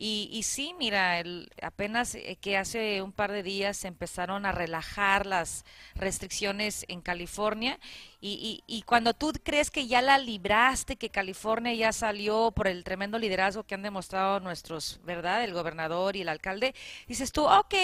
Y, sí, mira, el, apenas eh, que hace un par de días empezaron a relajar las restricciones en California y, y, cuando tú crees que ya la libraste, que California ya salió por el tremendo liderazgo que han demostrado nuestros, ¿verdad? El gobernador y el alcalde, dices tú, ok,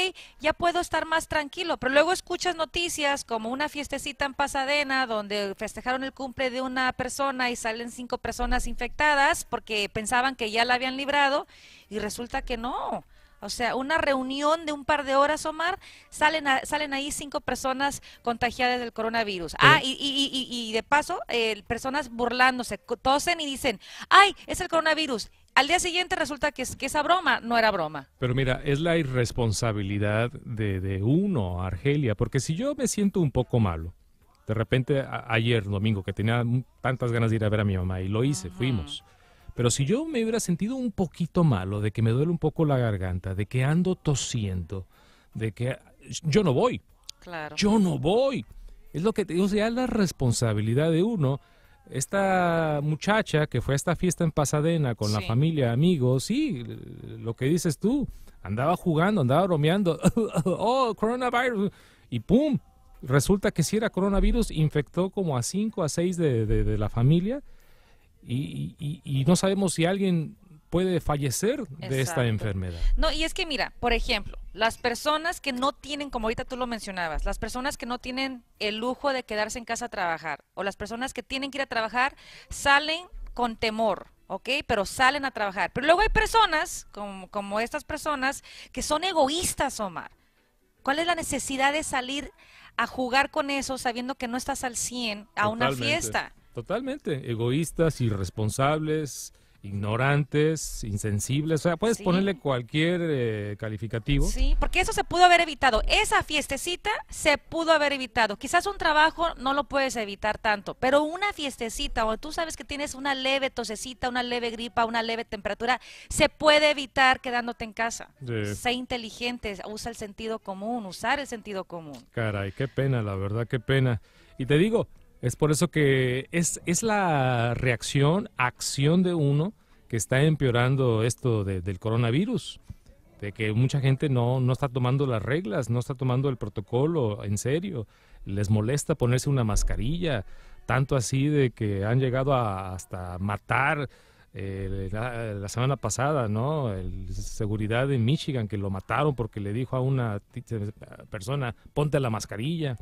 ya puedo estar más tranquilo, pero luego escuchas noticias como una fiestecita en Pasadena donde festejaron el cumple de una persona y salen cinco personas infectadas porque pensaban que ya la habían librado y resulta que no. O sea, una reunión de un par de horas, Omar, salen, salen ahí cinco personas contagiadas del coronavirus. Ah, y, de paso, eh, personas burlándose, tosen y dicen, ay, es el coronavirus. Al día siguiente resulta que, que esa broma no era broma. Pero mira, es la irresponsabilidad de, uno, Argelia, porque si yo me siento un poco malo, de repente ayer, domingo, que tenía tantas ganas de ir a ver a mi mamá y lo hice, fuimos pero si yo me hubiera sentido un poquito malo, de que me duele un poco la garganta, de que ando tosiendo, de que yo no voy. Claro. Yo no voy. Es lo que te digo, sea, la responsabilidad de uno. Esta muchacha que fue a esta fiesta en Pasadena con la familia, amigos, sí, lo que dices tú, andaba jugando, andaba bromeando, oh, coronavirus, y pum, resulta que si era coronavirus, infectó como a cinco, a seis de, de la familia y, y, no sabemos si alguien puede fallecer de esta enfermedad. No, y es que mira, por ejemplo, las personas que no tienen, como ahorita tú lo mencionabas, las personas que no tienen el lujo de quedarse en casa a trabajar, o las personas que tienen que ir a trabajar, salen con temor, ¿ok? Pero salen a trabajar. Pero luego hay personas, como, estas personas, que son egoístas, Omar. ¿Cuál es la necesidad de salir a jugar con eso sabiendo que no estás al 100 a una fiesta? Totalmente, egoístas, irresponsables, ignorantes, insensibles, o sea, puedes ponerle cualquier eh, calificativo. Sí, porque eso se pudo haber evitado, esa fiestecita se pudo haber evitado. Quizás un trabajo no lo puedes evitar tanto, pero una fiestecita o tú sabes que tienes una leve tosecita, una leve gripa, una leve temperatura, se puede evitar quedándote en casa. Sea Sé inteligente, usa el sentido común, usar el sentido común. Caray, qué pena, la verdad, qué pena. Y te digo, es por eso que es, es la reacción, acción de uno que está empeorando esto del coronavirus, de que mucha gente no, no está tomando las reglas, no está tomando el protocolo en serio, les molesta ponerse una mascarilla, tanto así de que han llegado a hasta matar eh, la, semana pasada, ¿no? El seguridad de Michigan que lo mataron porque le dijo a una persona, ponte la mascarilla.